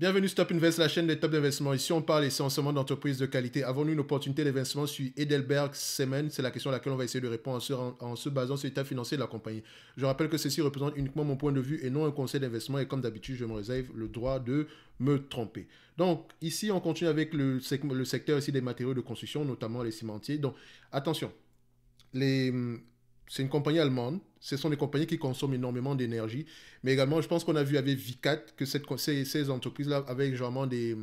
Bienvenue Stop Invest, la chaîne des top d'investissement. Ici, on parle essentiellement d'entreprises de qualité. Avons-nous une opportunité d'investissement sur Edelberg Semen C'est la question à laquelle on va essayer de répondre en se, basant sur l'état financier de la compagnie. Je rappelle que ceci représente uniquement mon point de vue et non un conseil d'investissement. Et comme d'habitude, je me réserve le droit de me tromper. Donc, ici, on continue avec le, le secteur ici des matériaux de construction, notamment les cimentiers. Donc, attention, les, hum, c'est une compagnie allemande. Ce sont des compagnies qui consomment énormément d'énergie. Mais également, je pense qu'on a vu avec Vicat que cette, ces, entreprises-là avaient généralement des,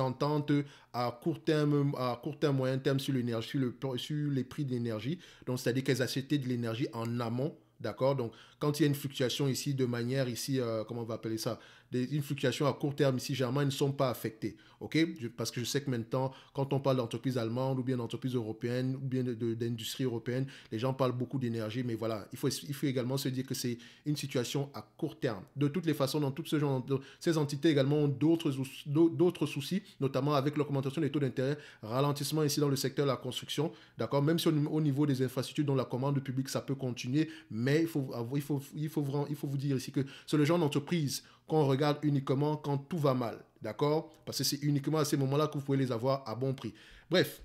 ententes à court terme, à court terme, moyen terme sur, sur, sur les prix d'énergie. Donc, c'est-à-dire qu'elles achetaient de l'énergie en amont D'accord Donc, quand il y a une fluctuation ici, de manière ici, euh, comment on va appeler ça Une fluctuation à court terme ici, généralement, ils ne sont pas affectés. OK Parce que je sais que maintenant, quand on parle d'entreprise allemande ou bien d'entreprise européenne ou bien d'industrie de, européenne, les gens parlent beaucoup d'énergie, mais voilà, il faut, il faut également se dire que c'est une situation à court terme. De toutes les façons, dans toutes ce genre, ces entités également ont d'autres soucis, notamment avec l'augmentation des taux d'intérêt, ralentissement ici dans le secteur de la construction. D'accord Même si au, niveau des infrastructures, dont la commande publique, ça peut continuer, mais il faut, il faut, il faut, il faut vous dire ici que c'est le genre d'entreprise qu'on regarde uniquement quand tout va mal. D'accord Parce que c'est uniquement à ces moments-là que vous pouvez les avoir à bon prix. Bref,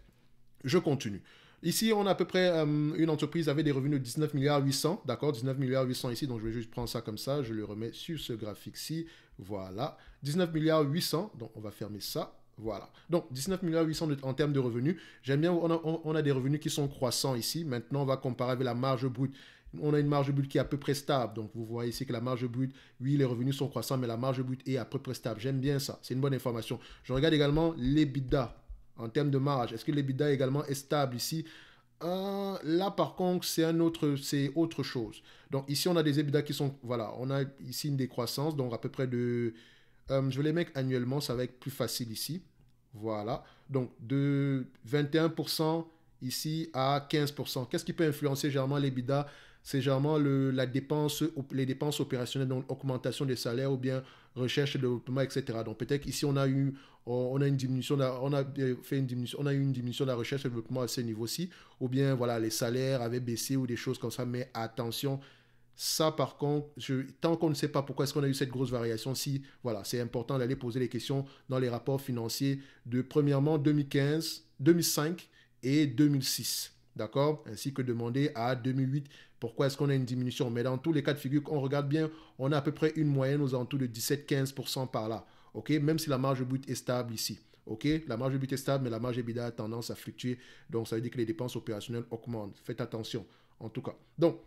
je continue. Ici, on a à peu près euh, une entreprise avait des revenus de 19 milliards 800, d'accord 19 milliards 800 ici, donc je vais juste prendre ça comme ça, je le remets sur ce graphique-ci, voilà. 19 milliards 800, donc on va fermer ça, voilà. Donc 19 milliards 800 en termes de revenus. J'aime bien, on a, des revenus qui sont croissants ici. Maintenant, on va comparer avec la marge brute on a une marge brute qui est à peu près stable. Donc vous voyez ici que la marge brute, oui, les revenus sont croissants, mais la marge brute est à peu près stable. J'aime bien ça, c'est une bonne information. Je regarde également l'EBITDA en termes de marge. Est-ce que l'EBITDA également est stable ici euh, là, par contre, c'est autre, autre chose. Donc ici, on a des EBITDA qui sont, voilà, on a ici une décroissance, donc à peu près de, euh, je vais les mettre annuellement, ça va être plus facile ici. Voilà, donc de 21% ici à 15%. Qu'est-ce qui peut influencer généralement l'EBITDA c'est généralement le, la dépense, les dépenses opérationnelles, donc augmentation des salaires ou bien recherche et développement, etc. Donc peut-être ici on a eu, on a une diminution, on a fait une diminution, on a eu une diminution de la recherche et développement à ce niveau-ci, ou bien voilà les salaires avaient baissé ou des choses comme ça. Mais attention, ça par contre, tant qu'on ne sait pas pourquoi est-ce qu'on a eu cette grosse variation, si voilà, c'est important d'aller poser les questions dans les rapports financiers de premièrement 2015, 2005 et 2006 d'accord Ainsi que demander à 2008, pourquoi est-ce qu'on a une diminution Mais dans tous les cas de figure qu'on regarde bien, on a à peu près une moyenne aux alentours de 17-15% par là. OK Même si la marge but est stable ici. OK La marge but est stable, mais la marge EBITDA a tendance à fluctuer. Donc, ça veut dire que les dépenses opérationnelles augmentent. Faites attention, en tout cas. Donc,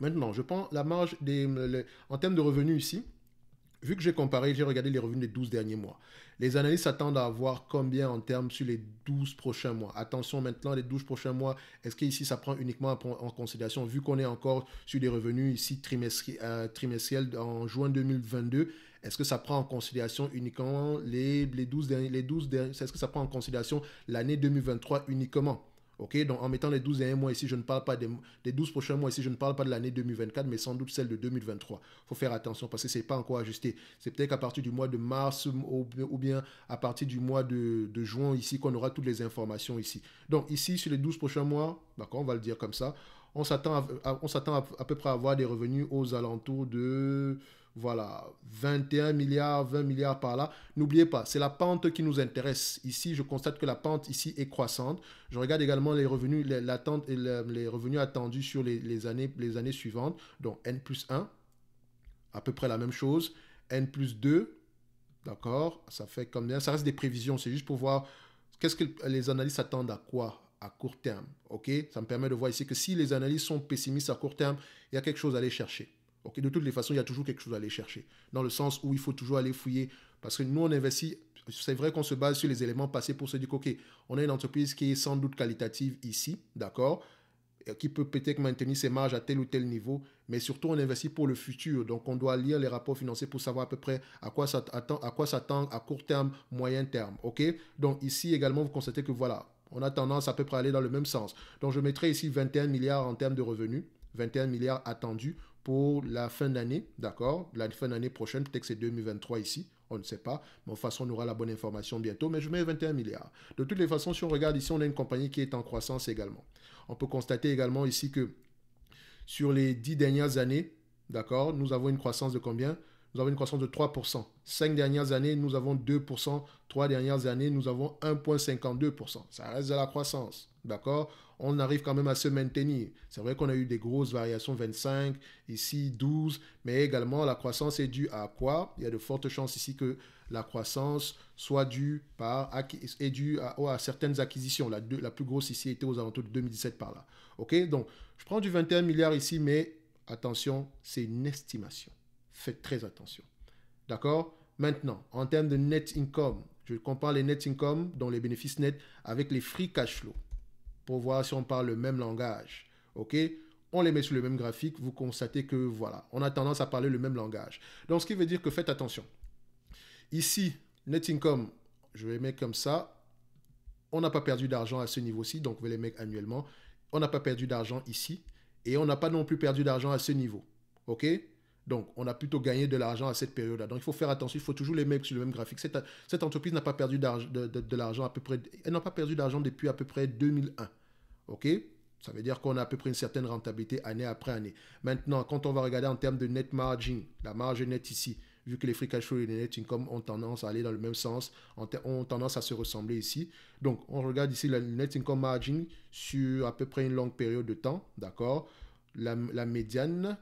maintenant, je prends la marge des, en termes de revenus ici. Vu que j'ai comparé, j'ai regardé les revenus des 12 derniers mois. Les analystes s'attendent à voir combien en termes sur les 12 prochains mois Attention maintenant, les 12 prochains mois, est-ce qu'ici ça prend uniquement en considération, vu qu'on est encore sur des revenus ici trimestriels euh, en juin 2022, est-ce que ça prend en considération uniquement les, les 12 derniers, les est-ce que ça prend en considération l'année 2023 uniquement donc en mettant les 12 derniers mois ici, je ne parle pas des, 12 prochains mois ici, je ne parle pas de l'année 2024, mais sans doute celle de 2023. Il faut faire attention parce que ce n'est pas encore ajusté. C'est peut-être qu'à partir du mois de mars ou bien à partir du mois de, juin ici qu'on aura toutes les informations ici. Donc ici, sur les 12 prochains mois, d'accord, on va le dire comme ça, on s'attend à, peu près à avoir des revenus aux alentours de... Voilà, 21 milliards, 20 milliards par là. N'oubliez pas, c'est la pente qui nous intéresse. Ici, je constate que la pente ici est croissante. Je regarde également les revenus, revenus attendus sur les, années, les années suivantes. Donc N plus 1, à peu près la même chose. N plus 2, d'accord Ça fait combien Ça reste des prévisions, c'est juste pour voir qu'est-ce que les analystes attendent à quoi à court terme. OK Ça me permet de voir ici que si les analystes sont pessimistes à court terme, il y a quelque chose à aller chercher de toutes les façons, il y a toujours quelque chose à aller chercher, dans le sens où il faut toujours aller fouiller, parce que nous, on investit, c'est vrai qu'on se base sur les éléments passés pour se dire, OK, on a une entreprise qui est sans doute qualitative ici, d'accord, qui peut peut-être maintenir ses marges à tel ou tel niveau, mais surtout, on investit pour le futur, donc on doit lire les rapports financiers pour savoir à peu près à quoi s'attendre à, à court terme, moyen terme, OK Donc ici également, vous constatez que voilà, on a tendance à peu près à aller dans le même sens. Donc je mettrai ici 21 milliards en termes de revenus, 21 milliards attendus pour la fin d'année, d'accord La fin d'année prochaine, peut-être que c'est 2023 ici, on ne sait pas. Mais de toute façon, on aura la bonne information bientôt. Mais je mets 21 milliards. De toutes les façons, si on regarde ici, on a une compagnie qui est en croissance également. On peut constater également ici que sur les 10 dernières années, d'accord, nous avons une croissance de combien Nous avons une croissance de 3%. 5 dernières années, nous avons 2%. 3 dernières années, nous avons 1,52%. Ça reste de la croissance, d'accord on arrive quand même à se maintenir. C'est vrai qu'on a eu des grosses variations, 25, ici 12, mais également la croissance est due à quoi Il y a de fortes chances ici que la croissance soit due, par, est due à, certaines acquisitions. La, la plus grosse ici était aux alentours de 2017 par là. OK Donc, je prends du 21 milliards ici, mais attention, c'est une estimation. Faites très attention. D'accord Maintenant, en termes de net income, je compare les net income, dont les bénéfices nets, avec les free cash flow pour voir si on parle le même langage. OK on les met sur le même graphique, vous constatez que voilà, on a tendance à parler le même langage. Donc ce qui veut dire que faites attention. Ici, net income, je vais mettre comme ça. On n'a pas perdu d'argent à ce niveau-ci, donc vous les mettre annuellement. On n'a pas perdu d'argent ici et on n'a pas non plus perdu d'argent à ce niveau. OK donc, on a plutôt gagné de l'argent à cette période-là. Donc, il faut faire attention, il faut toujours les mettre sur le même graphique. Cette, entreprise n'a pas perdu de, de, l'argent à peu près, elle n'a pas perdu d'argent depuis à peu près 2001. OK Ça veut dire qu'on a à peu près une certaine rentabilité année après année. Maintenant, quand on va regarder en termes de net margin, la marge nette ici, vu que les free cash flow et les net income ont tendance à aller dans le même sens, ont tendance à se ressembler ici. Donc, on regarde ici le net income margin sur à peu près une longue période de temps, d'accord la, la médiane,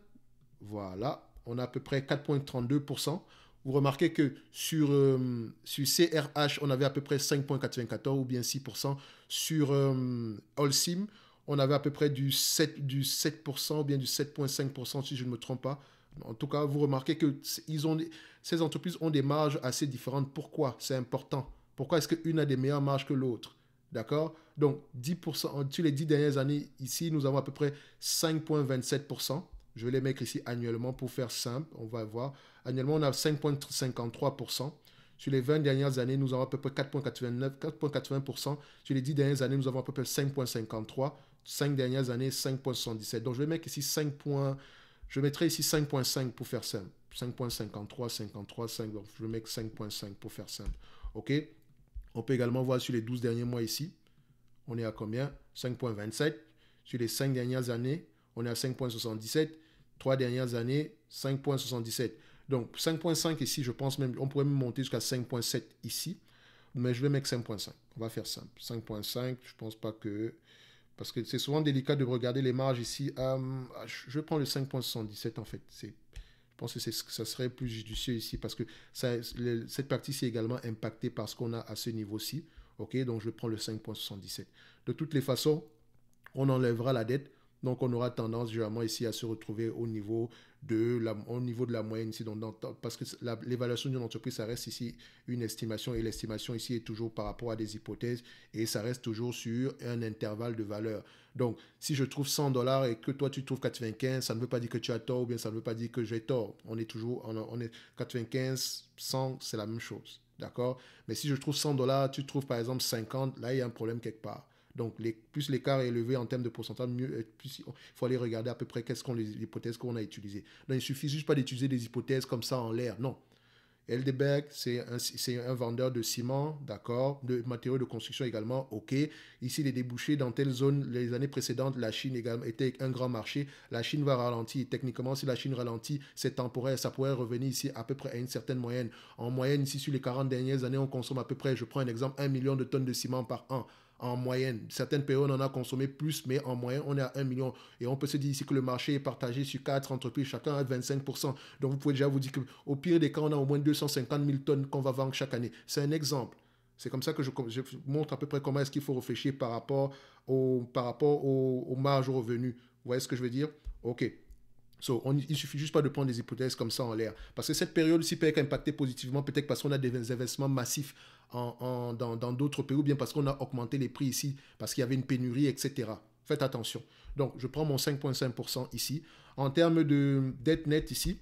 voilà, on a à peu près 4,32%. Vous remarquez que sur, CRH, euh, on avait à peu près 5,94 ou bien 6%. Sur All euh, Allsim, on avait à peu près du 7, du 7% ou bien du 7,5% si je ne me trompe pas. En tout cas, vous remarquez que ils ont, ces entreprises ont des marges assez différentes. Pourquoi c'est important Pourquoi est-ce qu'une a des meilleures marges que l'autre D'accord Donc, 10%, sur les 10 dernières années, ici, nous avons à peu près 5,27%. Je vais les mettre ici annuellement pour faire simple. On va voir. Annuellement, on a 5,53%. Sur les 20 dernières années, nous avons à peu près 4,89, 4,80%. Sur les 10 dernières années, nous avons à peu près 5,53. 5 dernières années, 5,77. Donc, je vais mettre ici 5. Je mettrai ici 5,5 pour faire simple. 5,53, 53, 5. Donc, je vais mettre 5,5 pour faire simple. OK On peut également voir sur les 12 derniers mois ici. On est à combien 5,27. Sur les 5 dernières années, on est à 5,77. Trois dernières années, 5,77. Donc 5,5 ici, je pense même, on pourrait même monter jusqu'à 5,7 ici. Mais je vais mettre 5,5. On va faire simple. 5,5, je pense pas que... Parce que c'est souvent délicat de regarder les marges ici. Euh, je prends le 5,77 en fait. je pense que ça serait plus judicieux ici parce que cette partie est également impactée par ce qu'on a à ce niveau-ci. Ok, donc je prends le 5.77. De toutes les façons, on enlèvera la dette, donc on aura tendance généralement ici à se retrouver au niveau de la, au niveau de la moyenne ici, donc, parce que l'évaluation d'une entreprise, ça reste ici une estimation et l'estimation ici est toujours par rapport à des hypothèses et ça reste toujours sur un intervalle de valeur. Donc si je trouve 100 dollars et que toi tu trouves 95, ça ne veut pas dire que tu as tort ou bien ça ne veut pas dire que j'ai tort. On est toujours, est 95, 100, c'est la même chose. D'accord Mais si je trouve 100 dollars, tu trouves par exemple 50, là il y a un problème quelque part. Donc, les, plus l'écart est élevé en termes de pourcentage, mieux, euh, il faut aller regarder à peu près qu'est-ce qu'on les hypothèses qu'on a utilisées. Donc, il suffit juste pas d'utiliser des hypothèses comme ça en l'air. Non. Eldeberg, c'est un, vendeur de ciment, d'accord, de matériaux de construction également, ok. Ici, les débouchés dans telle zone, les années précédentes, la Chine également était un grand marché. La Chine va ralentir. Techniquement, si la Chine ralentit, c'est temporaire. Ça pourrait revenir ici à peu près à une certaine moyenne. En moyenne, ici, sur les 40 dernières années, on consomme à peu près, je prends un exemple, 1 million de tonnes de ciment par an en moyenne. Certaines périodes, on en a consommé plus, mais en moyenne, on est à 1 million. Et on peut se dire ici que le marché est partagé sur quatre entreprises, chacun à 25%. Donc, vous pouvez déjà vous dire qu'au pire des cas, on a au moins 250 000 tonnes qu'on va vendre chaque année. C'est un exemple. C'est comme ça que je, montre à peu près comment est-ce qu'il faut réfléchir par rapport, au, par rapport aux marges, aux revenus. Vous voyez ce que je veux dire Ok. So, on, il suffit juste pas de prendre des hypothèses comme ça en l'air. Parce que cette période-ci peut être impactée positivement, peut-être parce qu'on a des investissements massifs dans, d'autres pays ou bien parce qu'on a augmenté les prix ici, parce qu'il y avait une pénurie, etc. Faites attention. Donc, je prends mon 5,5% ici. En termes de dette nette ici,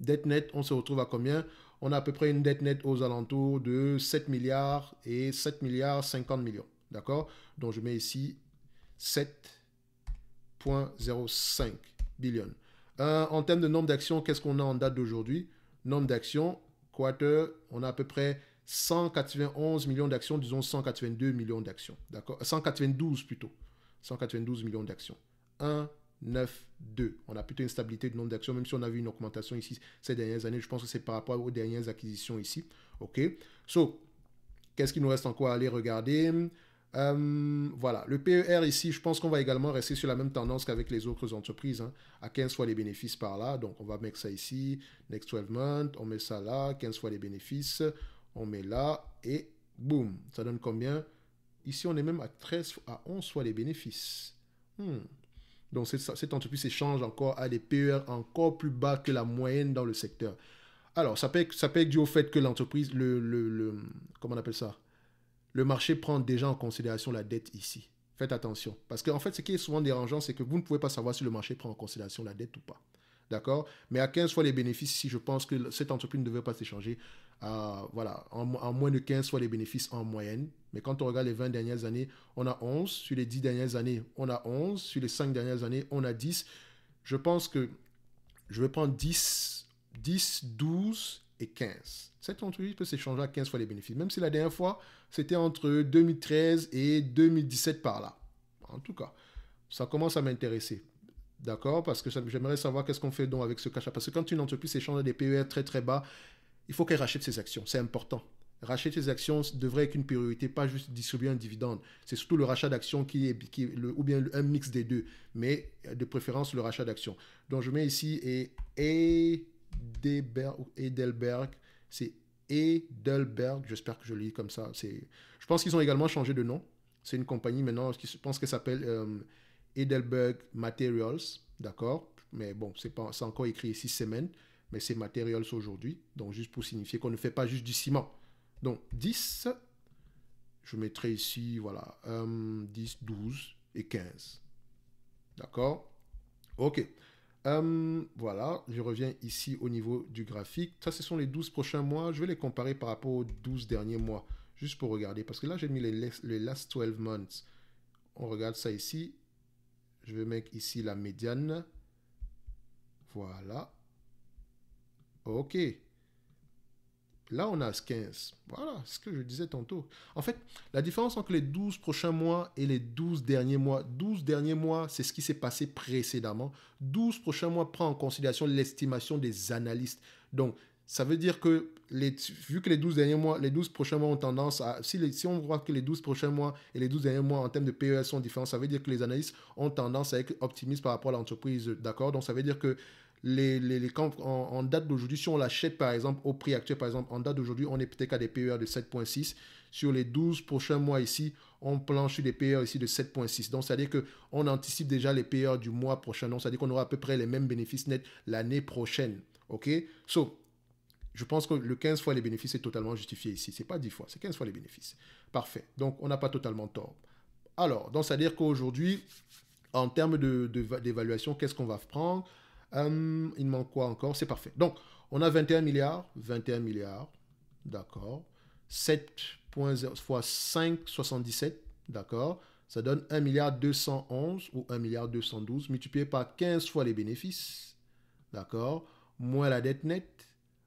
dette nette, on se retrouve à combien On a à peu près une dette nette aux alentours de 7 milliards et 7 milliards 50 millions. D'accord Donc, je mets ici 7,05 billion. Euh, en termes de nombre d'actions, qu'est-ce qu'on a en date d'aujourd'hui Nombre d'actions, quarter, on a à peu près 191 millions d'actions, disons 182 millions d'actions. D'accord 192 euh, plutôt. 192 millions d'actions. 1, 9, 2. On a plutôt une stabilité du nombre d'actions, même si on a vu une augmentation ici ces dernières années. Je pense que c'est par rapport aux dernières acquisitions ici. OK So, qu'est-ce qu'il nous reste encore à aller regarder euh, voilà, le PER ici, je pense qu'on va également rester sur la même tendance qu'avec les autres entreprises, hein. à 15 fois les bénéfices par là. Donc, on va mettre ça ici, next 12 months, on met ça là, 15 fois les bénéfices. On met là et boum, ça donne combien Ici, on est même à 13 à 11 fois les bénéfices. Hmm. Donc, cette, entreprise échange encore à des PER encore plus bas que la moyenne dans le secteur. Alors, ça peut, ça être dû au fait que l'entreprise, le, le, comment on appelle ça Le marché prend déjà en considération la dette ici. Faites attention. Parce qu'en fait, ce qui est souvent dérangeant, c'est que vous ne pouvez pas savoir si le marché prend en considération la dette ou pas. D'accord Mais à 15 fois les bénéfices, si je pense que cette entreprise ne devrait pas s'échanger à, euh, voilà, en, moins de 15 fois les bénéfices en moyenne. Mais quand on regarde les 20 dernières années, on a 11. Sur les 10 dernières années, on a 11. Sur les 5 dernières années, on a 10. Je pense que je vais prendre 10, 10 12 et 15. Cette entreprise peut s'échanger à 15 fois les bénéfices, même si la dernière fois, c'était entre 2013 et 2017 par là. En tout cas, ça commence à m'intéresser. D'accord Parce que j'aimerais savoir qu'est-ce qu'on fait donc avec ce cash Parce que quand une entreprise échange des PER très très bas il faut qu'elle rachète ses actions. C'est important. Racheter ses actions devrait être une priorité, pas juste distribuer un dividende. C'est surtout le rachat d'actions qui est, ou bien un mix des deux, mais euh, de préférence le rachat d'actions. Donc je mets ici et Edelberg, c'est Edelberg, j'espère que je lis comme ça. C'est, je pense qu'ils ont également changé de nom. C'est une compagnie maintenant je pense qu'elle s'appelle euh, Edelberg Materials, d'accord. Mais bon, c'est encore écrit ici semaines mais c'est Materials aujourd'hui. Donc, juste pour signifier qu'on ne fait pas juste du ciment. Donc, 10, je mettrai ici, voilà, 10, 12 et 15. D'accord Ok. voilà, je reviens ici au niveau du graphique. Ça, ce sont les 12 prochains mois. Je vais les comparer par rapport aux 12 derniers mois, juste pour regarder. Parce que là, j'ai mis les, les last 12 months. On regarde ça ici. Je vais mettre ici la médiane. Voilà. OK. Là, on a 15. Voilà, ce que je disais tantôt. En fait, la différence entre les 12 prochains mois et les 12 derniers mois, 12 derniers mois, c'est ce qui s'est passé précédemment. 12 prochains mois prend en considération l'estimation des analystes. Donc, ça veut dire que les, vu que les 12 derniers mois, les 12 prochains mois ont tendance à... Si, si on voit que les 12 prochains mois et les 12 derniers mois en termes de PES sont différents, ça veut dire que les analystes ont tendance à être optimistes par rapport à l'entreprise. D'accord Donc, ça veut dire que les, en, date d'aujourd'hui, si on l'achète par exemple au prix actuel, par exemple en date d'aujourd'hui, on est peut-être à des PER de 7.6. Sur les 12 prochains mois ici, on planche sur des PER ici de 7.6. Donc, c'est-à-dire qu'on anticipe déjà les PER du mois prochain. Donc, c'est-à-dire qu'on aura à peu près les mêmes bénéfices nets l'année prochaine. OK So, je pense que le 15 fois les bénéfices est totalement justifié ici. Ce n'est pas 10 fois, c'est 15 fois les bénéfices. Parfait. Donc, on n'a pas totalement tort. Alors, donc, c'est-à-dire qu'aujourd'hui, en termes d'évaluation, de, d'évaluation qu'est-ce qu'on va prendre Hum, il manque quoi encore C'est parfait. Donc, on a 21 milliards. 21 milliards. D'accord. 7.0 fois 5, D'accord. Ça donne 1 milliard 211 ou 1 milliard 212 multiplié par 15 fois les bénéfices. D'accord. Moins la dette nette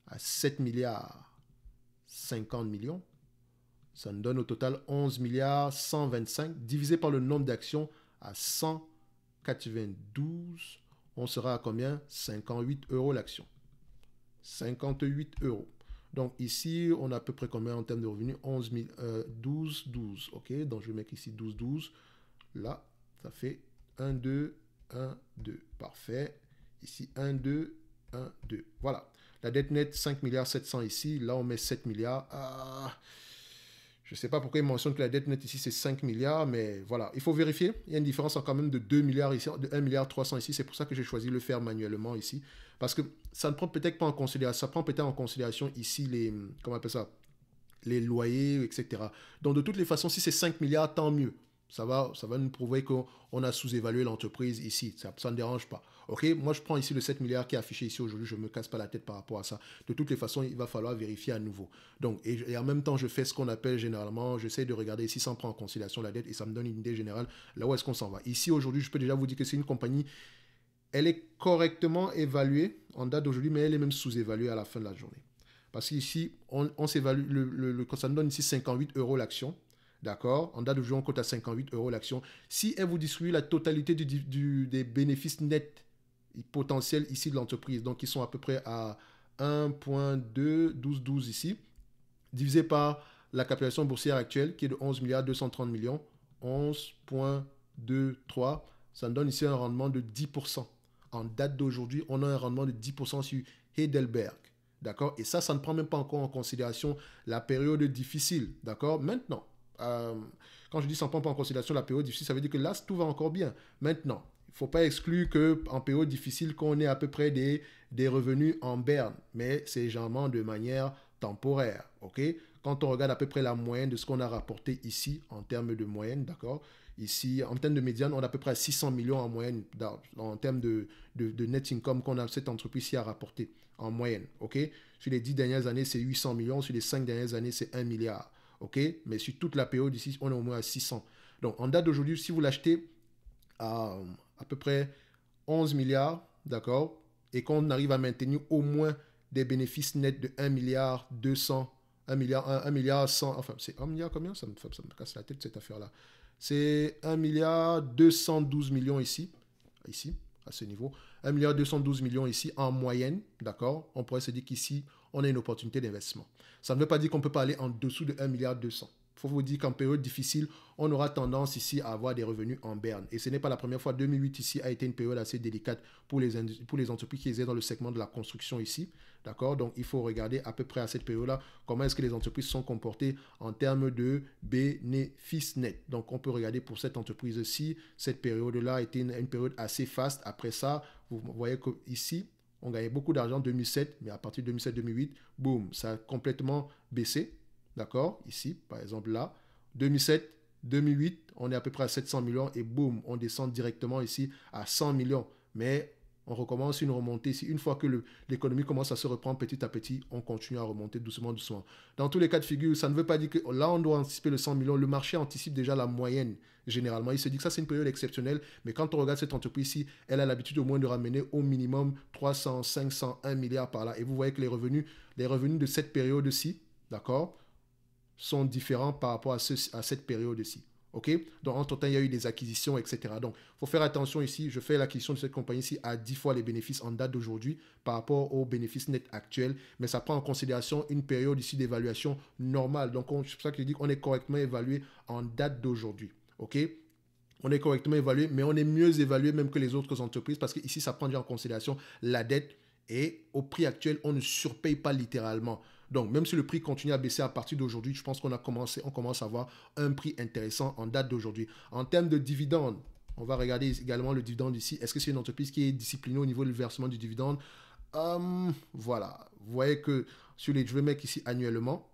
à 7 milliards 50 millions. Ça nous donne au total 11 milliards 125 divisé par le nombre d'actions à 192 on sera à combien 58 euros l'action. 58 euros. Donc ici, on a à peu près combien en termes de revenus 11 12, 12. OK, donc je vais mettre ici 12, 12. Là, ça fait 1, 2, 1, 2. Parfait. Ici, 1, 2, 1, 2. Voilà. La dette nette, 5 milliards 700 ici. Là, on met 7 milliards. Ah, je ne sais pas pourquoi ils mentionnent que la dette nette ici, c'est 5 milliards, mais voilà, il faut vérifier. Il y a une différence quand même de 2 milliards ici, de 1 milliard 300 ici. C'est pour ça que j'ai choisi de le faire manuellement ici. Parce que ça ne prend peut-être pas en considération, ça prend peut-être en considération ici les, comment on appelle ça, les loyers, etc. Donc de toutes les façons, si c'est 5 milliards, tant mieux ça va, ça va nous prouver qu'on a sous-évalué l'entreprise ici. Ça, ne dérange pas. OK Moi, je prends ici le 7 milliards qui est affiché ici aujourd'hui. Je ne me casse pas la tête par rapport à ça. De toutes les façons, il va falloir vérifier à nouveau. Donc, et, en même temps, je fais ce qu'on appelle généralement, j'essaie de regarder ici sans prend en considération la dette et ça me donne une idée générale là où est-ce qu'on s'en va. Ici, aujourd'hui, je peux déjà vous dire que c'est une compagnie elle est correctement évaluée en date d'aujourd'hui, mais elle est même sous-évaluée à la fin de la journée. Parce qu'ici, on, s'évalue, le, ça nous donne ici 58 euros l'action. D'accord En date d'aujourd'hui, on compte à 58 euros l'action. Si elle vous distribue la totalité des bénéfices nets potentiels ici de l'entreprise, donc ils sont à peu près à 1.2, 12, 12 ici, divisé par la capitalisation boursière actuelle qui est de 11 milliards 230 millions, 11.23, ça nous donne ici un rendement de 10%. En date d'aujourd'hui, on a un rendement de 10% sur Heidelberg. D'accord Et ça, ça ne prend même pas encore en considération la période difficile. D'accord Maintenant, quand je dis sans prendre en considération la PO difficile, ça veut dire que là, tout va encore bien. Maintenant, il ne faut pas exclure qu'en PO difficile, qu'on ait à peu près des, des revenus en berne, mais c'est généralement de manière temporaire. quand on regarde à peu près la moyenne de ce qu'on a rapporté ici en termes de moyenne, d'accord Ici, en termes de médiane, on a à peu près 600 millions en moyenne en termes de, de, net income qu'on a cette entreprise-ci à rapporter en moyenne, Sur les 10 dernières années, c'est 800 millions. Sur les 5 dernières années, c'est 1 milliard. Mais sur toute la PO d'ici, on est au moins à 600. Donc, en date d'aujourd'hui, si vous l'achetez à euh, à peu près 11 milliards, d'accord Et qu'on arrive à maintenir au moins des bénéfices nets de 1 milliard 200, 1 milliard 1, milliard 100, enfin, c'est 1 milliard combien ça me, casse la tête cette affaire-là. C'est 1 milliard 212 millions ici, ici, à ce niveau. 1 milliard 212 millions ici en moyenne, d'accord On pourrait se dire qu'ici, on a une opportunité d'investissement. Ça ne veut pas dire qu'on ne peut pas aller en dessous de 1 milliard 200. Il faut vous dire qu'en période difficile, on aura tendance ici à avoir des revenus en berne. Et ce n'est pas la première fois. 2008 ici a été une période assez délicate pour les, entreprises qui étaient dans le segment de la construction ici. D'accord Donc, il faut regarder à peu près à cette période-là comment est-ce que les entreprises sont comportées en termes de bénéfices net. Donc, on peut regarder pour cette entreprise-ci, cette période-là a été une, période assez faste. Après ça, vous voyez que ici, on gagnait beaucoup d'argent en 2007, mais à partir de 2007-2008, boum, ça a complètement baissé. D'accord Ici, par exemple, là. 2007, 2008, on est à peu près à 700 millions et boum, on descend directement ici à 100 millions. Mais on recommence une remontée. Si une fois que l'économie commence à se reprendre petit à petit, on continue à remonter doucement, doucement. Dans tous les cas de figure, ça ne veut pas dire que là, on doit anticiper le 100 millions. Le marché anticipe déjà la moyenne, généralement. Il se dit que ça, c'est une période exceptionnelle. Mais quand on regarde cette entreprise-ci, elle a l'habitude au moins de ramener au minimum 300, 500, 1 milliard par là. Et vous voyez que les revenus, les revenus de cette période-ci, d'accord, sont différents par rapport à, à cette période-ci. Donc, entre-temps, il y a eu des acquisitions, etc. Donc, il faut faire attention ici. Je fais l'acquisition de cette compagnie ici à 10 fois les bénéfices en date d'aujourd'hui par rapport aux bénéfices nets actuels. Mais ça prend en considération une période ici d'évaluation normale. Donc, c'est pour ça que je dis qu'on est correctement évalué en date d'aujourd'hui. OK on est correctement évalué, mais on est mieux évalué même que les autres entreprises parce qu'ici, ça prend déjà en considération la dette et au prix actuel, on ne surpaye pas littéralement. Donc, même si le prix continue à baisser à partir d'aujourd'hui, je pense qu'on a commencé, on commence à avoir un prix intéressant en date d'aujourd'hui. En termes de dividendes, on va regarder également le dividende ici. Est-ce que c'est une entreprise qui est disciplinée au niveau du versement du dividende hum, Voilà. Vous voyez que sur les mecs ici annuellement,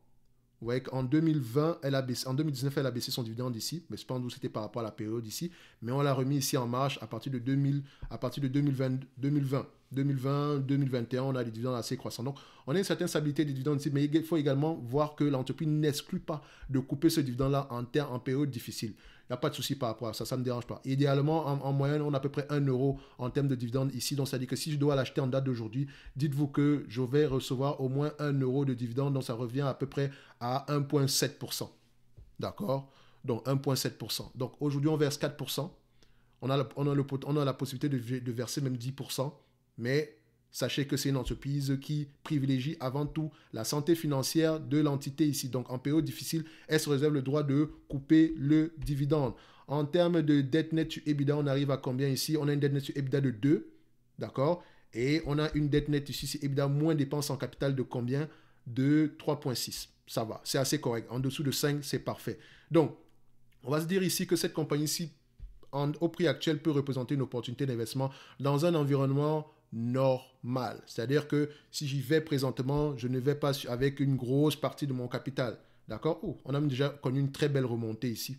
vous voyez qu'en 2020, elle a baissé, en 2019, elle a baissé son dividende ici, mais cependant, c'était par rapport à la période ici, mais on l'a remis ici en marche à partir de, 2000, à partir de 2020, 2020. 2020, 2021, on a des dividendes assez croissants. Donc, on a une certaine stabilité des dividendes ici, mais il faut également voir que l'entreprise n'exclut pas de couper ce dividende-là en, termes en période difficile. Il n'y a pas de souci par rapport à ça, ça ne me dérange pas. Idéalement, en, moyenne, on a à peu près 1 euro en termes de dividendes ici. Donc, ça dit que si je dois l'acheter en date d'aujourd'hui, dites-vous que je vais recevoir au moins 1 euro de dividendes. Donc, ça revient à peu près à 1,7%. D'accord Donc, 1,7%. Donc, aujourd'hui, on verse 4%. On a, la, a on a la possibilité de, de verser même 10% mais sachez que c'est une entreprise qui privilégie avant tout la santé financière de l'entité ici. Donc en période difficile, elle se réserve le droit de couper le dividende. En termes de dette nette sur EBITDA, on arrive à combien ici On a une dette nette sur EBITDA de 2, d'accord Et on a une dette nette ici, sur EBITDA moins dépenses en capital de combien De 3,6. Ça va, c'est assez correct. En dessous de 5, c'est parfait. Donc, on va se dire ici que cette compagnie-ci, au prix actuel, peut représenter une opportunité d'investissement dans un environnement normal. C'est-à-dire que si j'y vais présentement, je ne vais pas avec une grosse partie de mon capital. D'accord oh, On a déjà connu une très belle remontée ici.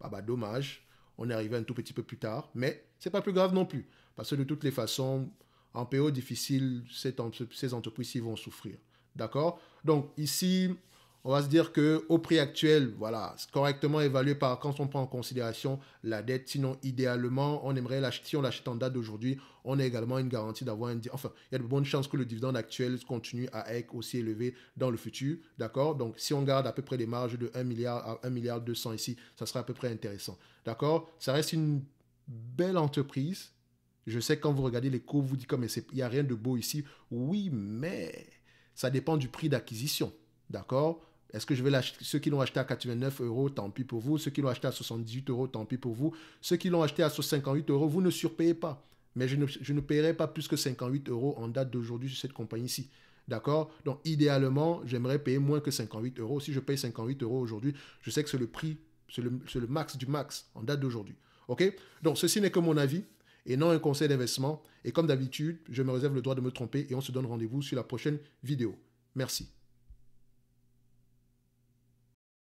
Ah bah dommage, on est arrivé un tout petit peu plus tard, mais c'est pas plus grave non plus. Parce que de toutes les façons, en PO difficile, ces entreprises-ci vont souffrir. D'accord Donc ici, on va se dire que au prix actuel, voilà, correctement évalué par quand on prend en considération la dette. Sinon, idéalement, on aimerait l'acheter. Si on l'achète en date d'aujourd'hui, on a également une garantie d'avoir un. Enfin, il y a de bonnes chances que le dividende actuel continue à être aussi élevé dans le futur. D'accord Donc, si on garde à peu près des marges de 1 milliard à 1 milliard 200 ici, ça serait à peu près intéressant. D'accord Ça reste une belle entreprise. Je sais quand vous regardez les cours, vous dites comme il n'y a rien de beau ici. Oui, mais ça dépend du prix d'acquisition. D'accord est-ce que je vais l'acheter Ceux qui l'ont acheté à 89 euros, tant pis pour vous. Ceux qui l'ont acheté à 78 euros, tant pis pour vous. Ceux qui l'ont acheté à 58 euros, vous ne surpayez pas. Mais je ne, paierai pas plus que 58 euros en date d'aujourd'hui sur cette compagnie-ci. D'accord Donc, idéalement, j'aimerais payer moins que 58 euros. Si je paye 58 euros aujourd'hui, je sais que c'est le prix, c'est le, le, max du max en date d'aujourd'hui. OK Donc, ceci n'est que mon avis et non un conseil d'investissement. Et comme d'habitude, je me réserve le droit de me tromper et on se donne rendez-vous sur la prochaine vidéo. Merci.